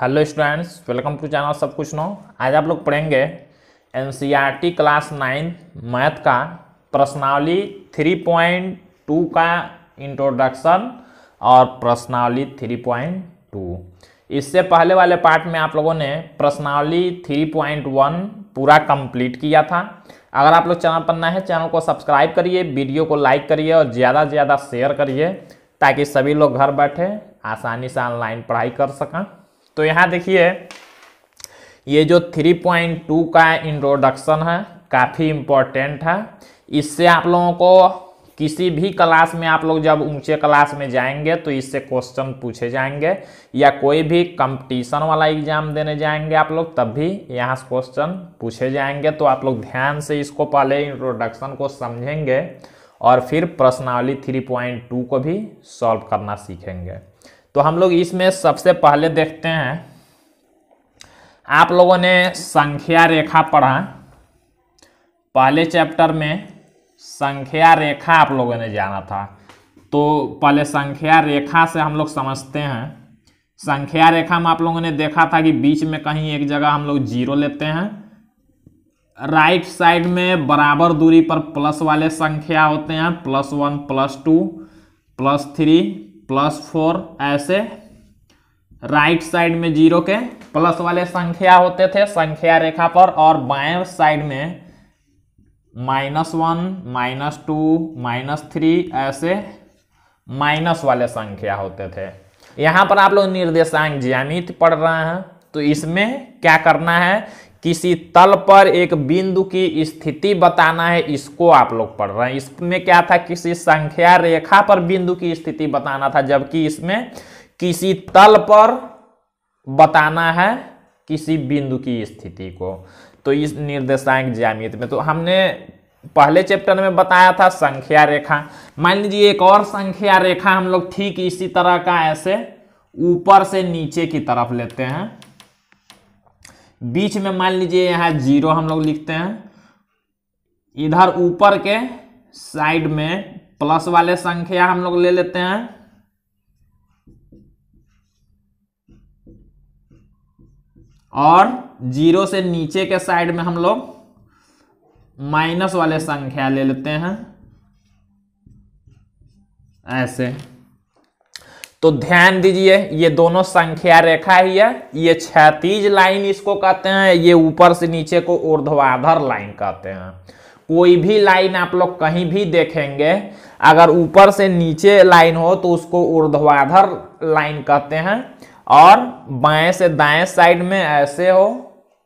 hello students welcome to channel सब कुछ no आज आप लोग पढ़ेंगे एन क्लास नाइन मैथ का प्रश्नावली थ्री पॉइंट टू का इंट्रोडक्शन और प्रश्नावली थ्री पॉइंट टू इससे पहले वाले पार्ट में आप लोगों ने प्रश्नावली थ्री पॉइंट वन पूरा कंप्लीट किया था अगर आप लोग चैनल पर नए हैं चैनल को सब्सक्राइब करिए वीडियो को लाइक करिए और ज़्यादा से ज़्यादा शेयर करिए ताकि सभी लोग घर बैठे आसानी से ऑनलाइन पढ़ाई कर सकें तो यहाँ देखिए ये जो 3.2 का इंट्रोडक्शन है काफ़ी इम्पोर्टेंट है इससे आप लोगों को किसी भी क्लास में आप लोग जब ऊंचे क्लास में जाएंगे तो इससे क्वेश्चन पूछे जाएंगे या कोई भी कंपटीशन वाला एग्जाम देने जाएंगे आप लोग तब भी यहाँ से क्वेश्चन पूछे जाएंगे तो आप लोग ध्यान से इसको पहले इंट्रोडक्शन को समझेंगे और फिर प्रश्नावली 3.2 को भी सॉल्व करना सीखेंगे तो हम लोग इसमें सबसे पहले देखते हैं आप लोगों ने संख्या रेखा पढ़ा पहले चैप्टर में संख्या रेखा आप लोगों ने जाना था तो पहले संख्या रेखा से हम लोग समझते हैं संख्या रेखा में आप लोगों ने देखा था कि बीच में कहीं एक जगह हम लोग जीरो लेते हैं राइट साइड में बराबर दूरी पर प्लस वाले संख्या होते हैं plus one plus two plus three plus four ऐसे राइट साइड में जीरो के प्लस वाले संख्या होते थे संख्या रेखा पर और बाएं साइड में minus one minus two minus three ऐसे माइनस वाले संख्या होते थे यहां पर आप लोग निर्देशांक ज्यामित पढ़ रहे हैं तो इसमें क्या करना है किसी तल पर एक बिंदु की स्थिति बताना है इसको आप लोग पढ़ रहे हैं इसमें क्या था किसी संख्या रेखा पर बिंदु की स्थिति बताना था जबकि इसमें किसी तल पर बताना है किसी बिंदु की स्थिति को तो इस निर्देशांक ज्यामिति में तो हमने पहले चैप्टर में बताया था संख्या रेखा मान लीजिए एक और संख्या रेखा हम लोग ठीक इसी तरह का ऐसे ऊपर से नीचे की तरफ लेते हैं बीच में मान लीजिए यहाँ जीरो हम लोग लिखते हैं इधर ऊपर के साइड में प्लस वाले संख्या हम लोग ले लेते हैं और जीरो से नीचे के साइड में हम लोग माइनस वाले संख्या ले लेते हैं ऐसे तो ध्यान दीजिए ये दोनों संख्या रेखा ही है ये क्षतिज लाइन इसको कहते हैं ये ऊपर से नीचे को ऊर्ध्वाधर लाइन कहते हैं कोई भी लाइन आप लोग कहीं भी देखेंगे अगर ऊपर से नीचे लाइन हो तो उसको ऊर्ध्वाधर लाइन कहते हैं और बाएं से दाएं साइड में ऐसे हो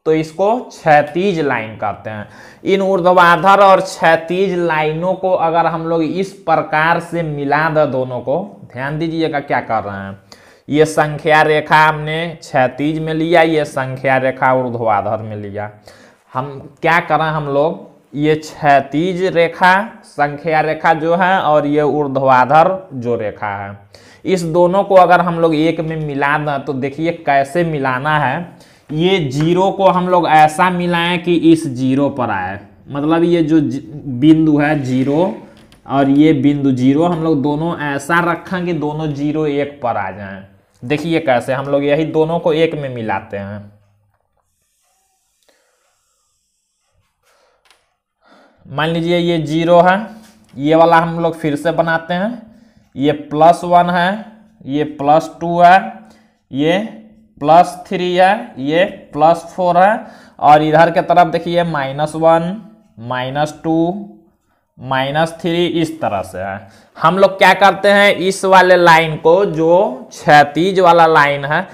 तो इसको क्षतिज लाइन कहते हैं इन ऊर्ध्वाधर और क्षतिज लाइनों को अगर हम लोग इस प्रकार से मिला दें दोनों को ध्यान दीजिएगा क्या कर रहे हैं ये संख्या रेखा हमने क्षतिज में लिया ये संख्या रेखा ऊर्ध्वाधर में लिया हम क्या करें हम लोग ये क्षतिज रेखा संख्या रेखा जो है और ये ऊर्ध्वाधर जो रेखा है इस दोनों को अगर हम लोग एक में मिला दें तो देखिए कैसे मिलाना है ये जीरो को हम लोग ऐसा मिलाएं कि इस जीरो पर आए मतलब ये जो बिंदु है जीरो और ये बिंदु जीरो हम लोग दोनों ऐसा रखें कि दोनों जीरो एक पर आ जाएं देखिए कैसे हम लोग यही दोनों को एक में मिलाते हैं मान लीजिए ये जीरो है ये वाला हम लोग फिर से बनाते हैं ये प्लस वन है ये प्लस टू है ये प्लस थ्री है ये प्लस फोर है और इधर के तरफ देखिए minus one minus two minus three इस तरह से है हम लोग क्या करते हैं इस वाले लाइन को जो क्षतिज वाला लाइन है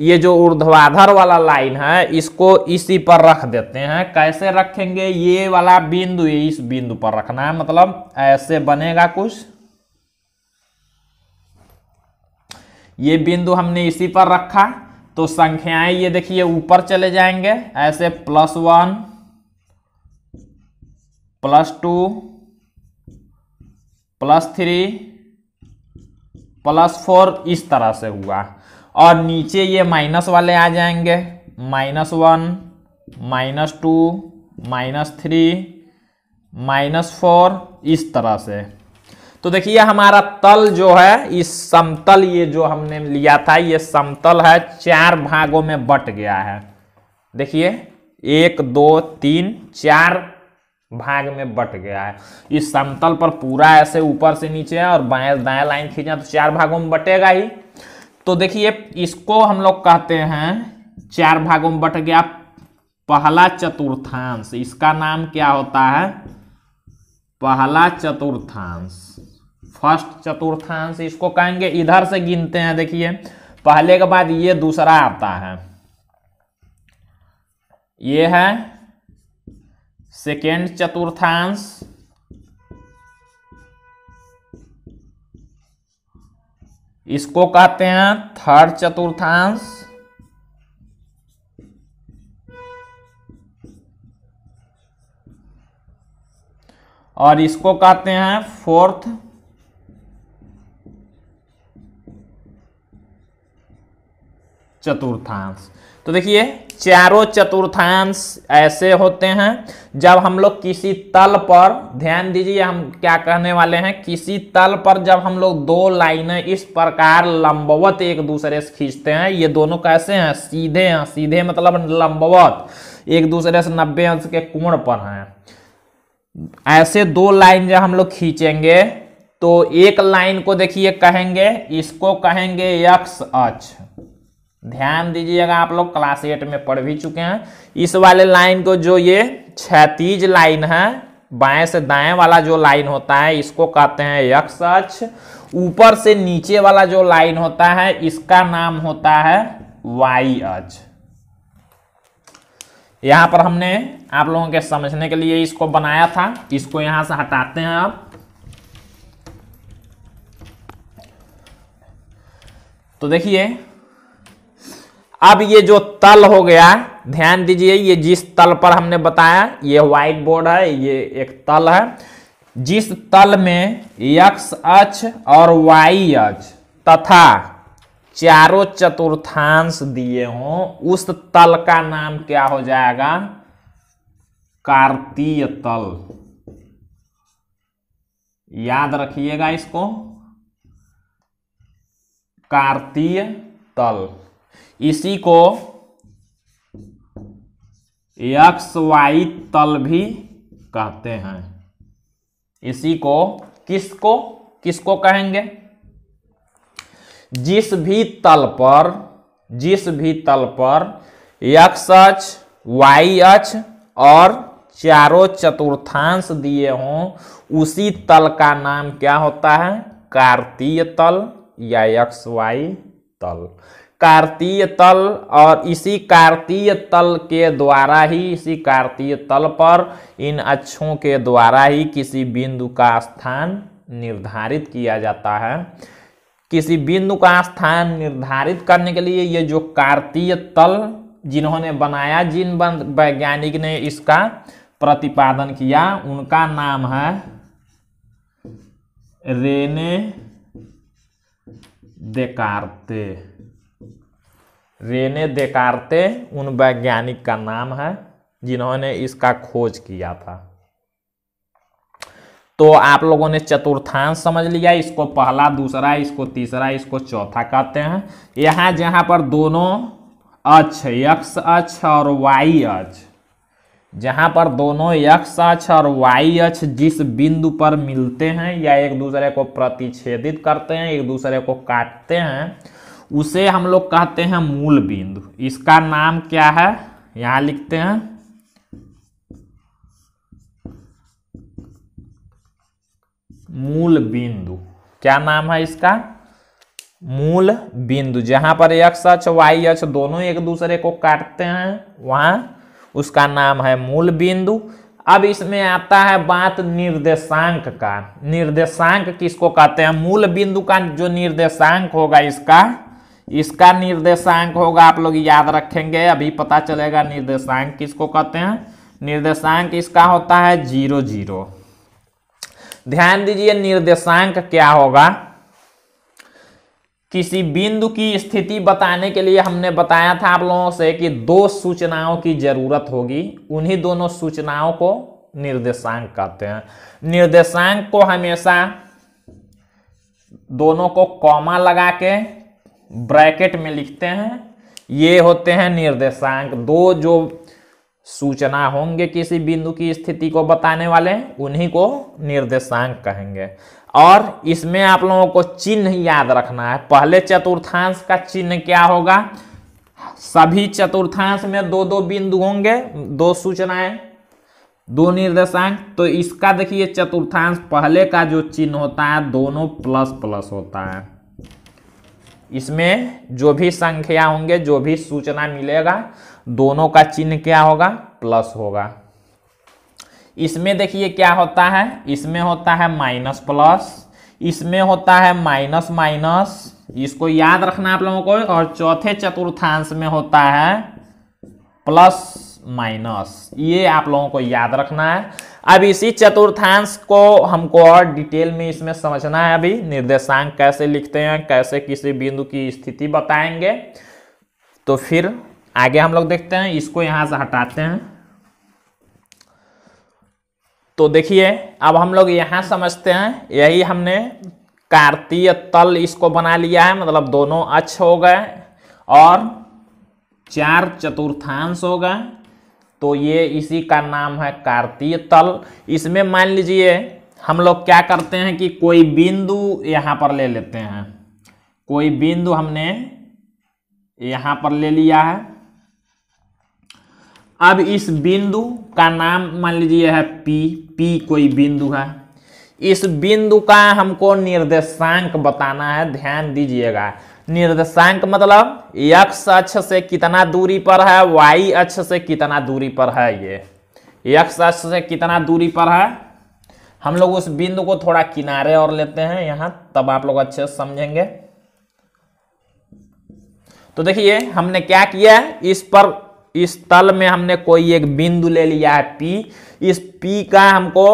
ये जो ऊर्ध्वाधर वाला लाइन है इसको इसी पर रख देते हैं कैसे रखेंगे ये वाला बिंदु इस बिंदु पर रखना है मतलब ऐसे बनेगा कुछ ये बिंदु हमने इसी पर रखा तो संख्याएं ये देखिए ऊपर चले जाएंगे ऐसे plus one plus two plus three plus four इस तरह से हुआ और नीचे ये माइनस वाले आ जाएंगे minus one minus two minus three minus four इस तरह से तो देखिए हमारा तल जो है इस समतल ये जो हमने लिया था ये समतल है चार भागों में बट गया है देखिए एक दो तीन चार भाग में बट गया है इस समतल पर पूरा ऐसे ऊपर से नीचे है और बाएं दाएं लाइन खींचा तो चार भागों में बटेगा ही तो देखिए इसको हम लोग कहते हैं चार भागों में बट गया पहला चतुर्थांश इसका नाम क्या होता है पहला चतुर्थांश फर्स्ट चतुर्थांश इसको कहेंगे इधर से गिनते हैं देखिए पहले के बाद ये दूसरा आता है ये है सेकेंड चतुर्थांश इसको कहते हैं थर्ड चतुर्थांश और इसको कहते हैं फोर्थ चतुर्थांश तो देखिए चारों चतुर्थांश ऐसे होते हैं जब हम लोग किसी तल पर ध्यान दीजिए हम क्या कहने वाले हैं किसी तल पर जब हम लोग दो लाइनें इस प्रकार लंबवत एक दूसरे से खींचते हैं ये दोनों कैसे हैं सीधे हैं सीधे मतलब लंबवत एक दूसरे से नब्बे अंश के कोण पर हैं ऐसे दो लाइन जब हम लोग खींचेंगे तो एक लाइन को देखिए कहेंगे इसको कहेंगे यक्ष अच्छ ध्यान दीजिएगा आप लोग क्लास एट में पढ़ भी चुके हैं इस वाले लाइन को जो ये क्षैतीज लाइन है बाएं से दाएं वाला जो लाइन होता है इसको कहते हैं यक्ष अक्ष ऊपर से नीचे वाला जो लाइन होता है इसका नाम होता है वाई अक्ष यहां पर हमने आप लोगों के समझने के लिए इसको बनाया था इसको यहां से हटाते हैं आप तो देखिए अब ये जो तल हो गया ध्यान दीजिए ये जिस तल पर हमने बताया ये व्हाइट बोर्ड है ये एक तल है जिस तल में यक्ष अक्ष और वाई अक्ष तथा चारों चतुर्थांश दिए हों उस तल का नाम क्या हो जाएगा कार्तीय तल याद रखिएगा इसको कार्तीय तल इसी को एक्स वाई तल भी कहते हैं इसी को किसको किसको कहेंगे जिस भी तल पर जिस भी तल पर यक्स अक्ष वाई अक्ष और चारों चतुर्थांश दिए हों उसी तल का नाम क्या होता है कार्तीय तल या यक्स वाई तल कार्तीय तल और इसी कार्तीय तल के द्वारा ही इसी कार्तीय तल पर इन अक्षों के द्वारा ही किसी बिंदु का स्थान निर्धारित किया जाता है किसी बिंदु का स्थान निर्धारित करने के लिए ये जो कार्तीय तल जिन्होंने बनाया जिन वैज्ञानिक ने इसका प्रतिपादन किया उनका नाम है रेने देकार्ते रेने देकारते उन वैज्ञानिक का नाम है जिन्होंने इसका खोज किया था तो आप लोगों ने चतुर्थांश समझ लिया इसको पहला दूसरा इसको तीसरा इसको चौथा कहते हैं यहाँ जहां पर दोनों अक्ष यक्ष अक्ष और वाई अक्ष जहाँ पर दोनों यक्ष अक्ष और वाई अक्ष जिस बिंदु पर मिलते हैं या एक दूसरे को प्रतिच्छेदित करते हैं एक दूसरे को काटते हैं उसे हम लोग कहते हैं मूल बिंदु इसका नाम क्या है यहां लिखते हैं मूल बिंदु क्या नाम है इसका मूल बिंदु जहां पर एक अक्ष वाई अक्ष दोनों एक दूसरे को काटते हैं वहां उसका नाम है मूल बिंदु अब इसमें आता है बात निर्देशांक का निर्देशांक किसको कहते हैं मूल बिंदु का जो निर्देशांक होगा इसका इसका निर्देशांक होगा आप लोग याद रखेंगे अभी पता चलेगा निर्देशांक किसको कहते हैं निर्देशांक इसका होता है जीरो जीरो ध्यान दीजिए निर्देशांक क्या होगा किसी बिंदु की स्थिति बताने के लिए हमने बताया था आप लोगों से कि दो सूचनाओं की जरूरत होगी उन्हीं दोनों सूचनाओं को निर्देशांक कहते हैं निर्देशांक को हमेशा दोनों को कॉमा लगा के ब्रैकेट में लिखते हैं ये होते हैं निर्देशांक दो जो सूचना होंगे किसी बिंदु की स्थिति को बताने वाले उन्हीं को निर्देशांक कहेंगे और इसमें आप लोगों को चिन्ह याद रखना है पहले चतुर्थांश का चिन्ह क्या होगा सभी चतुर्थांश में दो दो बिंदु होंगे दो सूचनाएं दो निर्देशांक तो इसका देखिए चतुर्थांश पहले का जो चिन्ह होता है दोनों प्लस प्लस होता है इसमें जो भी संख्या होंगे जो भी सूचना मिलेगा दोनों का चिन्ह क्या होगा प्लस होगा इसमें देखिए क्या होता है इसमें होता है माइनस प्लस इसमें होता है माइनस माइनस इसको याद रखना आप लोगों को और चौथे चतुर्थांश में होता है प्लस माइनस ये आप लोगों को याद रखना है अब इसी चतुर्थांश को हमको और डिटेल में इसमें समझना है अभी निर्देशांक कैसे लिखते हैं कैसे किसी बिंदु की स्थिति बताएंगे तो फिर आगे हम लोग देखते हैं इसको यहां से हटाते हैं तो देखिए अब हम लोग यहाँ समझते हैं यही हमने कार्तीय तल इसको बना लिया है मतलब दोनों अक्ष हो गए और चार चतुर्थांश हो गए तो ये इसी का नाम है कार्तीय तल इसमें मान लीजिए हम लोग क्या करते हैं कि कोई बिंदु यहाँ पर ले लेते हैं कोई बिंदु हमने यहाँ पर ले लिया है अब इस बिंदु का नाम मान लीजिए है पी पी कोई बिंदु है इस बिंदु का हमको निर्देशांक बताना है ध्यान दीजिएगा निर्देशांक मतलब यक्ष अक्ष से कितना दूरी पर है वाई अक्ष से कितना दूरी पर है ये यक्ष अक्ष से कितना दूरी पर है हम लोग उस बिंदु को थोड़ा किनारे और लेते हैं यहां तब आप लोग अच्छे से समझेंगे तो देखिए हमने क्या किया है इस पर इस तल में हमने कोई एक बिंदु ले लिया है पी इस पी का हमको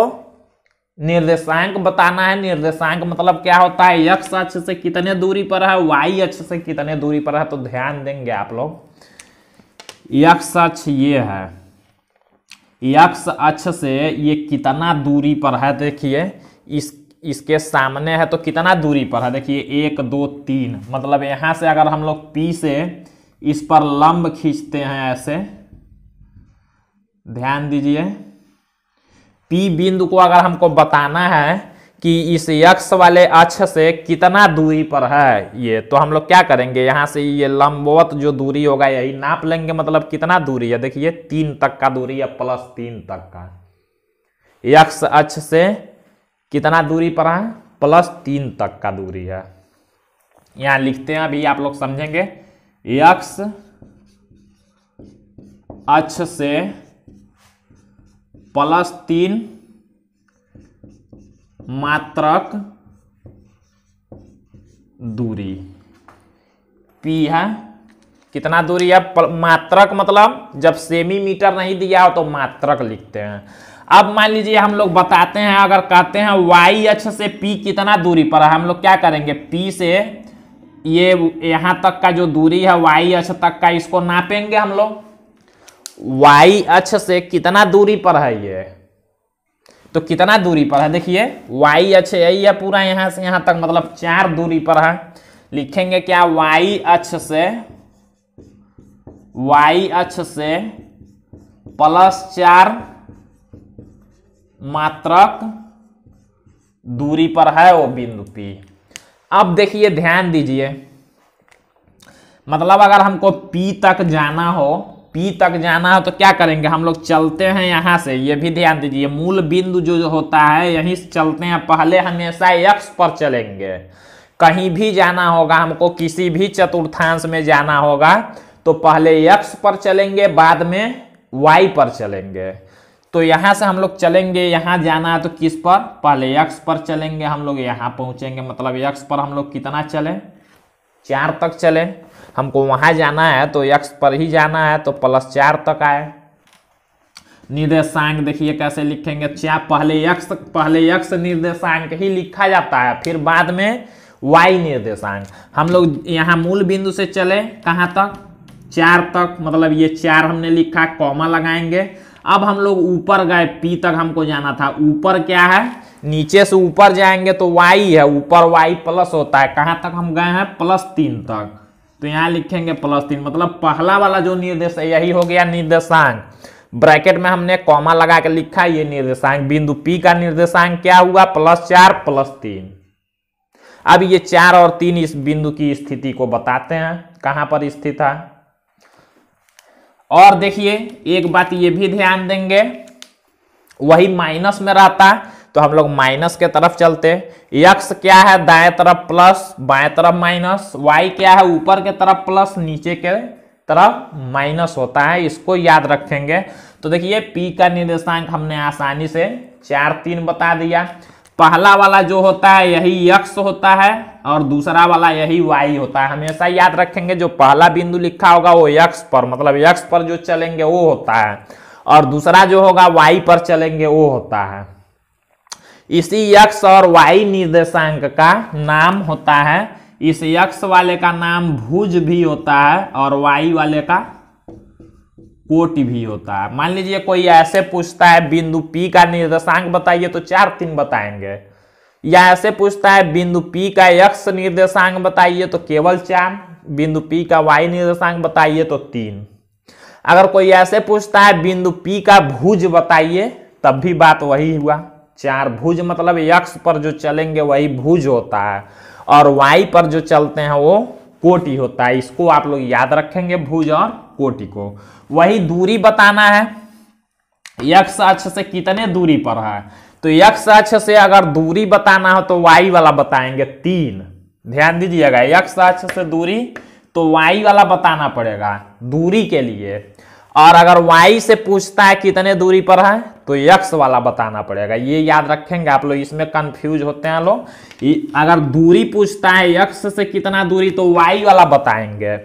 निर्देशांक बताना है निर्देशांक मतलब क्या होता है यक्ष अक्ष से कितने दूरी पर है वाई अक्ष से कितने दूरी पर है तो ध्यान देंगे आप लोग यक्ष अक्ष ये है यक्ष अक्ष से ये कितना दूरी पर है देखिए इस इसके सामने है तो कितना दूरी पर है देखिए एक दो तीन मतलब यहाँ से अगर हम लोग पी से इस पर लंब खींचते हैं ऐसे ध्यान दीजिए P बिंदु को अगर हमको बताना है कि इस यक्ष वाले अक्ष से कितना दूरी पर है ये तो हम लोग क्या करेंगे यहाँ से ये लंबवत जो दूरी होगा यही नाप लेंगे मतलब कितना दूरी है देखिए तीन तक का दूरी है प्लस तीन तक का यक्ष अक्ष से कितना दूरी पर है प्लस तीन तक का दूरी है यहाँ लिखते हैं अभी आप लोग समझेंगे यक्ष अक्ष से प्लस तीन मात्रक दूरी पी है कितना दूरी है मात्रक मतलब जब सेमी मीटर नहीं दिया हो तो मात्रक लिखते हैं अब मान लीजिए हम लोग बताते हैं अगर कहते हैं वाई अक्ष से पी कितना दूरी पर है हम लोग क्या करेंगे पी से ये यहाँ तक का जो दूरी है वाई अक्ष तक का इसको नापेंगे हम लोग वाई अक्ष से कितना दूरी पर है ये तो कितना दूरी पर है देखिए वाई अक्ष यही है पूरा यहां से यहां तक मतलब चार दूरी पर है लिखेंगे क्या वाई अक्ष से वाई अक्ष से प्लस चार मात्रक दूरी पर है वो बिंदु पी अब देखिए ध्यान दीजिए मतलब अगर हमको पी तक जाना हो पी तक जाना हो तो क्या करेंगे हम लोग चलते हैं यहाँ से ये भी ध्यान दीजिए मूल बिंदु जो होता है यहीं से चलते हैं पहले हमेशा यक्स पर चलेंगे कहीं भी जाना होगा हमको किसी भी चतुर्थांश में जाना होगा तो पहले यक्स पर चलेंगे बाद में वाई पर चलेंगे तो यहाँ से हम लोग चलेंगे यहाँ जाना है तो किस पर पहले यक्स पर चलेंगे हम लोग यहाँ पहुँचेंगे मतलब यक्स पर हम लोग कितना चले चार तक चले हमको वहाँ जाना है तो यक्ष पर ही जाना है तो प्लस चार तक आए निर्देशांक देखिए कैसे लिखेंगे चार पहले यक्स पहले यक्स निर्देशांक ही लिखा जाता है फिर बाद में वाई निर्देशांक हम लोग यहाँ मूल बिंदु से चले कहाँ तक चार तक मतलब ये चार हमने लिखा कॉमा लगाएंगे अब हम लोग ऊपर गए पी तक हमको जाना था ऊपर क्या है नीचे से ऊपर जाएंगे तो वाई है ऊपर वाई प्लस होता है कहाँ तक हम गए हैं प्लस तीन तक तो यहाँ लिखेंगे प्लस तीन मतलब पहला वाला जो निर्देश है यही हो गया निर्देशांक ब्रैकेट में हमने कॉमा लगा के लिखा ये निर्देशांक बिंदु पी का निर्देशांक क्या हुआ प्लस चार प्लस तीन अब ये चार और तीन इस बिंदु की स्थिति को बताते हैं कहां पर स्थित है और देखिए एक बात ये भी ध्यान देंगे वही माइनस में रहता है तो हम लोग माइनस के तरफ चलते यक्स क्या है दाएं तरफ प्लस बाएं तरफ माइनस वाई क्या है ऊपर के तरफ प्लस नीचे के तरफ माइनस होता है इसको याद रखेंगे तो देखिए पी का निर्देशांक हमने आसानी से चार तीन बता दिया पहला वाला जो होता है यही यक्स होता है और दूसरा वाला यही वाई होता है हमेशा याद रखेंगे जो पहला बिंदु लिखा होगा वो यक्स पर मतलब यक्स पर जो चलेंगे वो होता है और दूसरा जो होगा वाई पर चलेंगे वो होता है इसी यक्ष और वाई निर्देशांक का नाम होता है इस यक्ष वाले का नाम भुज भी होता है और वाई वाले का कोट भी होता है मान लीजिए कोई ऐसे पूछता है बिंदु पी का निर्देशांक बताइए तो चार तीन बताएंगे या ऐसे पूछता है बिंदु पी का यक्ष निर्देशांक बताइए तो केवल चार बिंदु पी का वाई निर्देशांक बताइए तो तीन अगर कोई ऐसे पूछता है बिंदु पी का भुज बताइए तब भी बात वही हुआ चार भुज मतलब यक्ष पर जो चलेंगे वही भुज होता है और वाई पर जो चलते हैं वो कोटि होता है इसको आप लोग याद रखेंगे भुज और कोटि को वही दूरी बताना है यक्ष अक्ष से कितने दूरी पर है तो यक्ष अक्ष से अगर दूरी बताना हो तो वाई वाला बताएंगे तीन ध्यान दीजिएगा यक्ष अक्ष से दूरी तो वाई वाला बताना पड़ेगा दूरी के लिए और अगर वाई से पूछता है कितने दूरी पर है तो यक्स वाला बताना पड़ेगा ये याद रखेंगे आप लोग इसमें कंफ्यूज होते हैं लोग अगर दूरी पूछता है यक्स से कितना दूरी तो वाई वाला बताएंगे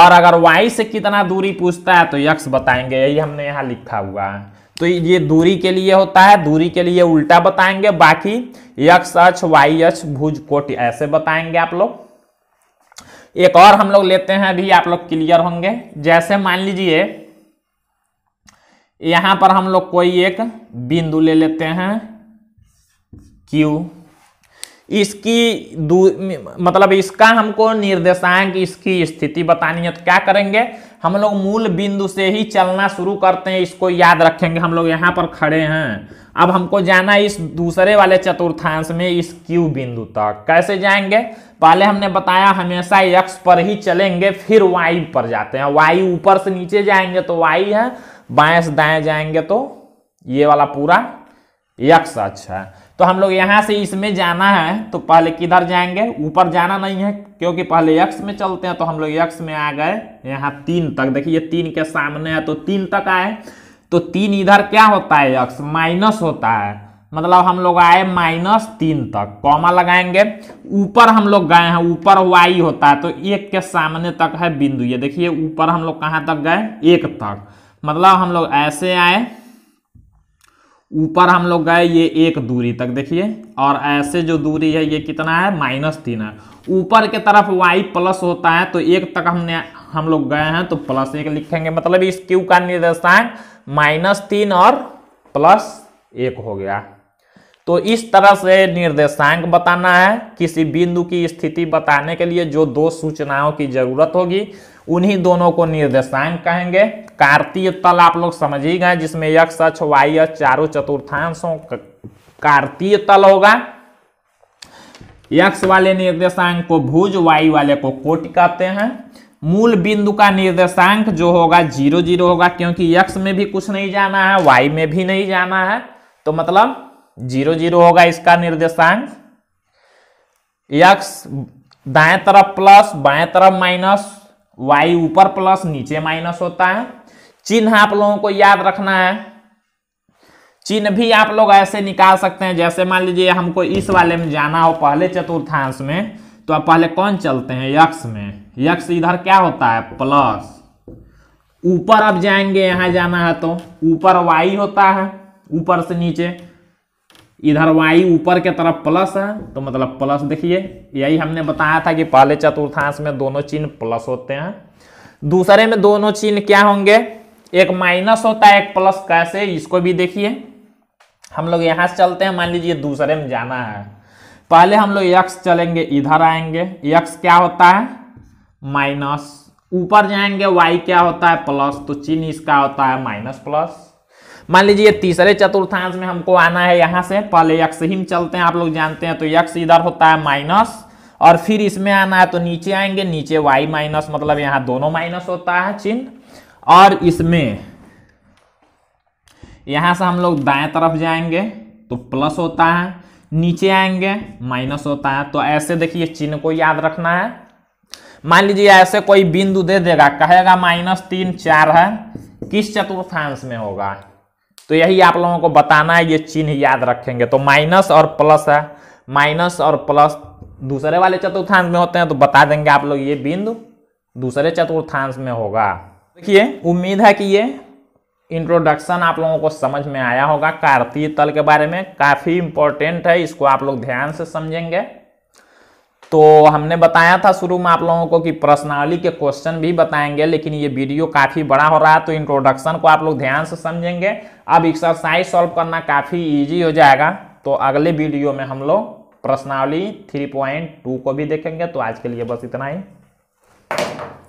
और अगर वाई से कितना दूरी पूछता है तो यक्स बताएंगे यही हमने यहाँ लिखा हुआ है तो ये दूरी के लिए होता है दूरी के लिए उल्टा बताएंगे बाकी यक्स अक्ष वाई अक्ष भुज कोट ऐसे बताएंगे आप लोग एक और हम लोग लेते हैं अभी आप लोग क्लियर होंगे जैसे मान लीजिए यहां पर हम लोग कोई एक बिंदु ले लेते हैं क्यू इसकी मतलब इसका हमको निर्देशांक इसकी स्थिति बतानी है तो क्या करेंगे हम लोग मूल बिंदु से ही चलना शुरू करते हैं इसको याद रखेंगे हम लोग यहाँ पर खड़े हैं अब हमको जाना इस दूसरे वाले चतुर्थांश में इस क्यू बिंदु तक कैसे जाएंगे पहले हमने बताया हमेशा यक्स पर ही चलेंगे फिर वाई पर जाते हैं वाई ऊपर से नीचे जाएंगे तो वाई है बाएं से दाएं जाएंगे तो ये वाला पूरा यक्स अच्छा है तो हम लोग यहाँ से इसमें जाना है तो पहले किधर जाएंगे ऊपर जाना नहीं है क्योंकि पहले यक्स में चलते हैं तो हम लोग यक्स में आ गए यहाँ तीन तक देखिए तीन के सामने है तो तीन तक आए तो तीन इधर क्या होता है यक्स माइनस होता है मतलब हम लोग आए माइनस तीन तक कॉमा लगाएंगे ऊपर हम लोग गए हैं ऊपर वाई होता है तो एक के सामने तक है बिंदु ये देखिए ऊपर हम लोग कहाँ तक गए एक तक मतलब हम लोग ऐसे आए ऊपर हम लोग गए ये एक दूरी तक देखिए और ऐसे जो दूरी है ये कितना है माइनस तीन है ऊपर के तरफ वाई प्लस होता है तो एक तक हमने हम लोग गए हैं तो प्लस एक लिखेंगे मतलब इस क्यू का निर्देशांक माइनस तीन और प्लस एक हो गया तो इस तरह से निर्देशांक बताना है किसी बिंदु की स्थिति बताने के लिए जो दो सूचनाओं की जरूरत होगी उन्हीं दोनों को निर्देशांक कहेंगे कार्तीय तल आप लोग समझ ही गए जिसमें यक्ष अक्ष वाई अक्ष चारों चतुर्थांशों कार्तीय तल होगा यक्ष वाले निर्देशांक को भुज वाई वाले को कोट कहते हैं मूल बिंदु का निर्देशांक जो होगा जीरो जीरो होगा क्योंकि यक्ष में भी कुछ नहीं जाना है वाई में भी नहीं जाना है तो मतलब जीरो जीरो होगा इसका निर्देशांक यक्ष दाएं तरफ प्लस बाएं तरफ माइनस वाई ऊपर प्लस नीचे माइनस होता है चिन्ह आप लोगों को याद रखना है चिन्ह भी आप लोग ऐसे निकाल सकते हैं जैसे मान लीजिए हमको इस वाले में जाना हो पहले चतुर्थांश में तो आप पहले कौन चलते हैं यक्स में यक्स इधर क्या होता है प्लस ऊपर अब जाएंगे यहां जाना है तो ऊपर वाई होता है ऊपर से नीचे इधर वाई ऊपर के तरफ प्लस है तो मतलब प्लस देखिए यही हमने बताया था कि पहले चतुर्थांश में दोनों चिन्ह प्लस होते हैं दूसरे में दोनों चिन्ह क्या होंगे एक माइनस होता है एक प्लस कैसे इसको भी देखिए हम लोग यहां से चलते हैं मान लीजिए दूसरे में जाना है पहले हम लोग यक्स चलेंगे इधर आएंगे यक्स क्या होता है माइनस ऊपर जाएंगे वाई क्या होता है प्लस तो चिन्ह इसका होता है माइनस प्लस मान लीजिए तीसरे चतुर्थांश में हमको आना है यहाँ से पहले यक्स ही चलते हैं आप लोग जानते हैं तो यक्स इधर होता है माइनस और फिर इसमें आना है तो नीचे आएंगे नीचे वाई माइनस मतलब यहाँ दोनों माइनस होता है चिन्ह और इसमें यहाँ से हम लोग दाएं तरफ जाएंगे तो प्लस होता है नीचे आएंगे माइनस होता है तो ऐसे देखिए चिन्ह को याद रखना है मान लीजिए ऐसे कोई बिंदु दे देगा कहेगा माइनस तीन चार है किस चतुर्थांश में होगा तो यही आप लोगों को बताना है ये चिन्ह याद रखेंगे तो माइनस और प्लस है माइनस और प्लस दूसरे वाले चतुर्थांश में होते हैं तो बता देंगे आप लोग ये बिंदु दूसरे चतुर्थांश में होगा देखिए उम्मीद है कि ये इंट्रोडक्शन आप लोगों को समझ में आया होगा कार्तीय तल के बारे में काफ़ी इंपॉर्टेंट है इसको आप लोग ध्यान से समझेंगे तो हमने बताया था शुरू में आप लोगों को कि प्रश्नावली के क्वेश्चन भी बताएंगे लेकिन ये वीडियो काफ़ी बड़ा हो रहा है तो इंट्रोडक्शन को आप लोग ध्यान से समझेंगे अब एक्सरसाइज सॉल्व करना काफ़ी ईजी हो जाएगा तो अगले वीडियो में हम लोग प्रश्नावली टू को भी देखेंगे तो आज के लिए बस इतना ही